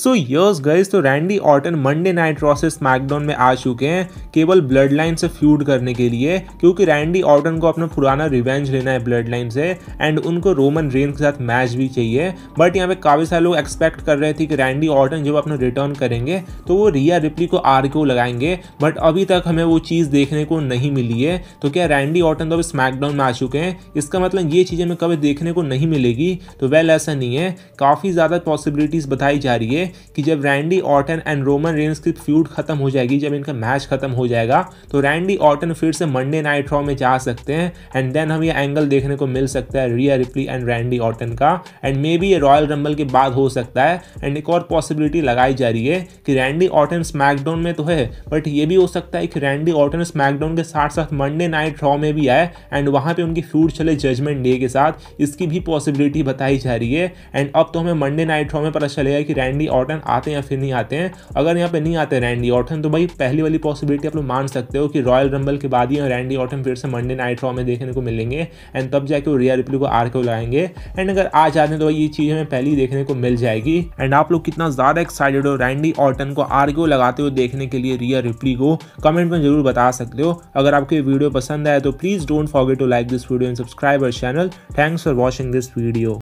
सो यर्स गर्ल्स तो Randy Orton Monday night रॉसे स्मैकडाउन में आ चुके हैं केवल ब्लड लाइन से फ्यूड करने के लिए क्योंकि रैंडी ऑर्टन को अपना पुराना रिवेंज लेना है ब्लड लाइन से एंड उनको रोमन रेन के साथ मैच भी चाहिए बट यहाँ पे काफ़ी सारे लोग एक्सपेक्ट कर रहे थे कि रैंडी ऑर्टन जब अपना रिटर्न करेंगे तो वो रिया रिप्ली को आर क्यों लगाएंगे बट अभी तक हमें वो चीज़ देखने को नहीं मिली है तो क्या रैंडी ऑर्टन तो अभी स्मैकडाउन में आ चुके हैं इसका मतलब ये चीज़ हमें कभी देखने को नहीं मिलेगी तो वेल ऐसा नहीं है काफ़ी ज़्यादा पॉसिबिलिटीज़ बताई जा रही है करेंगे कि जब Randy Orton and Roman Reigns की फ्यूड खत्म हो जाएगी जब इनका मैच खत्म हो जाएगा तो रैंडी ऑर्टन फिर से मंडे नाइट रॉ में जा सकते हैं एंड देन हम ये एंगल देखने को मिल सकता है Rhea Ripley and Randy Orton का एंड मे बी ये रॉयल रंबल के बाद हो सकता है एंड एक और पॉसिबिलिटी लगाई जा रही है कि रैंडी ऑर्टन स्मैकडाउन में तो है बट ये भी हो सकता है कि रैंडी ऑर्टन स्मैकडाउन के साथ साथ मंडे नाइट रॉ में भी आए एंड वहाँ पे उनकी फ्यूड चले जजमेंट डे के साथ इसकी भी पॉसिबिलिटी बताई जा रही है एंड अब तो हमें मंडे नाइट रॉ में पता चलेगा कि रैंडी ऑर्टन आते हैं या फिर नहीं आते हैं अगर यहाँ पे नहीं आते रैंडी ऑर्टन तो भाई पहली वाली पॉसिबिलिटी आप लोग मान सकते हो कि रॉयल रंबल के बाद ही रैंडी ऑर्टन फिर से मंडे नाइट रॉ में देखने को मिलेंगे एंड तब जाके वो रिया रिप्ली को आर के बुलाएंगे एंड अगर आ जाते हैं तो ये चीज़ हमें पहले ही देखने को मिल जाएगी एंड आप लोग कितना ज़्यादा एक्साइटेड हो रैंडी ऑर्टन को आर लगाते हुए देखने के लिए रिया रिप्ली को कमेंट में जरूर बता सकते हो अगर आपको ये वीडियो पसंद आए तो please don't forget to like this video and subscribe our channel thanks for watching this video